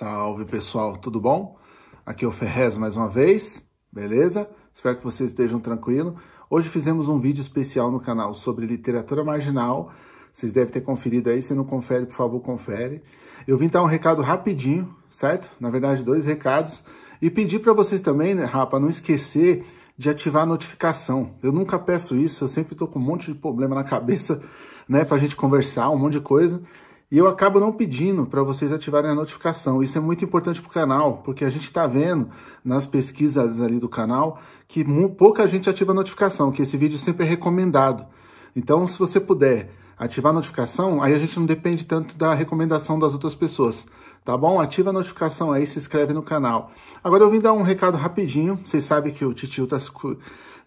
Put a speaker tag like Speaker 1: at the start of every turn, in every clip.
Speaker 1: Salve pessoal, tudo bom? Aqui é o Ferrez mais uma vez, beleza? Espero que vocês estejam tranquilos. Hoje fizemos um vídeo especial no canal sobre literatura marginal. Vocês devem ter conferido aí, se não confere, por favor, confere. Eu vim dar um recado rapidinho, certo? Na verdade, dois recados. E pedir para vocês também, né, rapa, não esquecer de ativar a notificação. Eu nunca peço isso, eu sempre estou com um monte de problema na cabeça, né, para a gente conversar, um monte de coisa. E eu acabo não pedindo para vocês ativarem a notificação. Isso é muito importante para o canal, porque a gente está vendo nas pesquisas ali do canal que pouca gente ativa a notificação, que esse vídeo sempre é recomendado. Então, se você puder ativar a notificação, aí a gente não depende tanto da recomendação das outras pessoas. Tá bom? Ativa a notificação aí, se inscreve no canal. Agora eu vim dar um recado rapidinho. Vocês sabem que o Titio está se,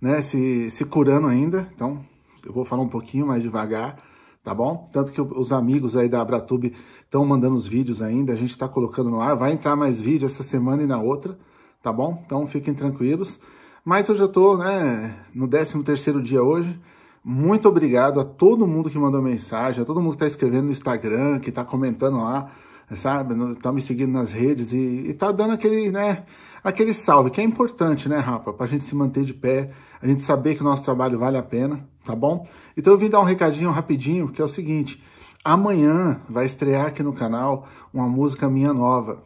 Speaker 1: né, se, se curando ainda, então eu vou falar um pouquinho mais devagar tá bom? Tanto que os amigos aí da Abratube estão mandando os vídeos ainda, a gente está colocando no ar, vai entrar mais vídeo essa semana e na outra, tá bom? Então fiquem tranquilos. Mas eu já estou né, no 13 terceiro dia hoje, muito obrigado a todo mundo que mandou mensagem, a todo mundo que está escrevendo no Instagram, que está comentando lá, sabe? Tá me seguindo nas redes e, e tá dando aquele, né? Aquele salve, que é importante, né, Rapa? Pra gente se manter de pé, a gente saber que o nosso trabalho vale a pena, tá bom? Então eu vim dar um recadinho rapidinho, que é o seguinte. Amanhã vai estrear aqui no canal uma música minha nova.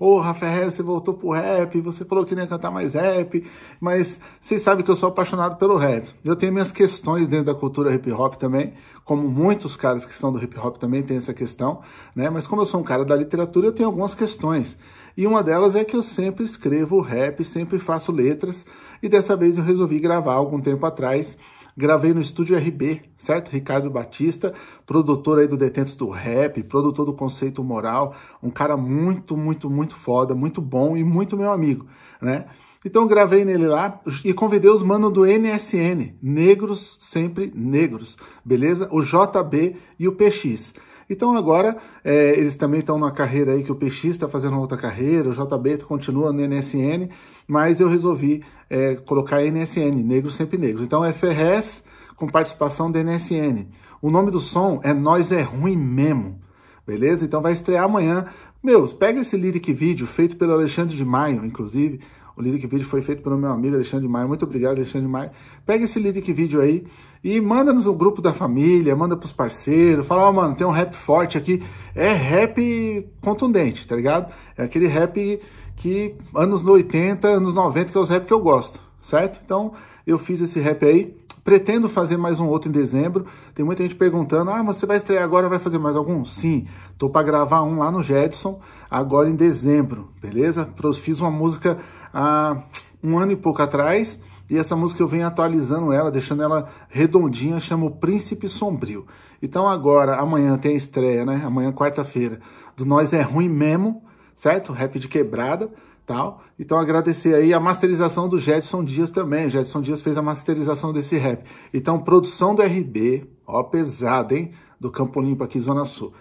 Speaker 1: Ô, Rafa Rafael, você voltou pro rap, você falou que não ia cantar mais rap, mas vocês sabem que eu sou apaixonado pelo rap. Eu tenho minhas questões dentro da cultura hip hop também, como muitos caras que são do hip hop também têm essa questão, né? Mas como eu sou um cara da literatura, eu tenho algumas questões. E uma delas é que eu sempre escrevo rap, sempre faço letras, e dessa vez eu resolvi gravar algum tempo atrás gravei no estúdio RB, certo? Ricardo Batista, produtor aí do Detentos do Rap, produtor do Conceito Moral, um cara muito, muito, muito foda, muito bom e muito meu amigo, né? Então gravei nele lá e convidei os manos do NSN, negros sempre negros, beleza? O JB e o PX. Então agora é, eles também estão na carreira aí que o PX está fazendo outra carreira, o JB continua no NSN, mas eu resolvi é, colocar NSN, Negros Sempre Negros. Então é Ferrez com participação do NSN. O nome do som é Nós é Ruim Mesmo, beleza? Então vai estrear amanhã. Meus, pega esse lyric vídeo feito pelo Alexandre de Maio, inclusive, o Lyric Video foi feito pelo meu amigo Alexandre Maia. Muito obrigado, Alexandre Maia. Pega esse Lyric Video aí e manda nos o grupo da família, manda pros parceiros. Fala, ó, oh, mano, tem um rap forte aqui. É rap contundente, tá ligado? É aquele rap que anos 80, anos 90, que é os rap que eu gosto, certo? Então, eu fiz esse rap aí. Pretendo fazer mais um outro em dezembro. Tem muita gente perguntando: ah, mas você vai estrear agora, vai fazer mais algum? Sim, tô para gravar um lá no Jetson, agora em dezembro, beleza? Fiz uma música há um ano e pouco atrás, e essa música eu venho atualizando ela, deixando ela redondinha, chama o Príncipe Sombrio. Então agora, amanhã tem a estreia, né? Amanhã, quarta-feira, do Nós é Ruim Mesmo, certo? Rap de quebrada, tal. Então agradecer aí a masterização do Jetson Dias também. O Jetson Dias fez a masterização desse rap. Então, produção do RB, ó, pesado, hein? Do Campo Limpo aqui, Zona Sul.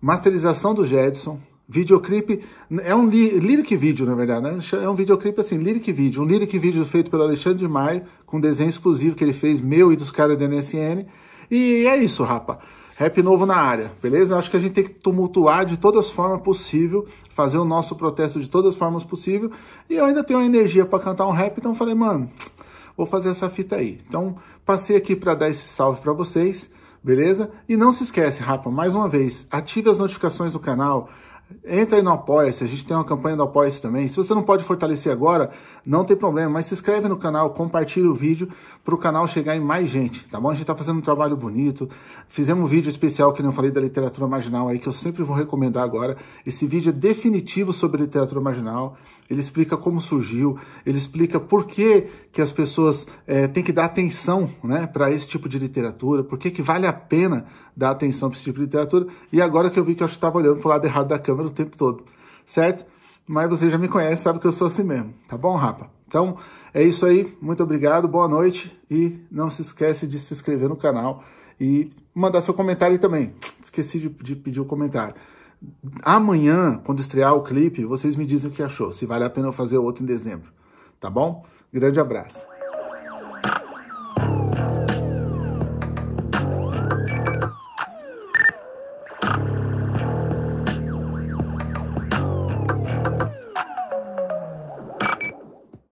Speaker 1: Masterização do Jetson, videoclipe, é um lyric vídeo, na verdade, né? é um videoclipe assim, lyric vídeo, um lyric vídeo feito pelo Alexandre de Maio, com desenho exclusivo que ele fez, meu e dos caras da NSN, e é isso, rapa, rap novo na área, beleza? Acho que a gente tem que tumultuar de todas as formas possível, fazer o nosso protesto de todas as formas possível, e eu ainda tenho energia para cantar um rap, então falei, mano, vou fazer essa fita aí. Então, passei aqui para dar esse salve para vocês, beleza? E não se esquece, rapa, mais uma vez, ative as notificações do canal, Entra aí no Apoia-se, a gente tem uma campanha do Apoia-se também. Se você não pode fortalecer agora, não tem problema, mas se inscreve no canal, compartilha o vídeo para o canal chegar em mais gente, tá bom? A gente está fazendo um trabalho bonito, fizemos um vídeo especial que não falei da literatura marginal aí, que eu sempre vou recomendar agora. Esse vídeo é definitivo sobre literatura marginal, ele explica como surgiu, ele explica por que, que as pessoas é, têm que dar atenção né, para esse tipo de literatura, por que, que vale a pena dar atenção para esse tipo de literatura. E agora que eu vi que eu estava olhando para o lado errado da câmera o tempo todo, certo? Mas você já me conhece, sabe que eu sou assim mesmo, tá bom, rapa? Então, é isso aí, muito obrigado, boa noite e não se esquece de se inscrever no canal e mandar seu comentário também. Esqueci de, de pedir o um comentário. Amanhã, quando estrear o clipe, vocês me dizem o que achou, se vale a pena eu fazer outro em dezembro, tá bom? Grande abraço.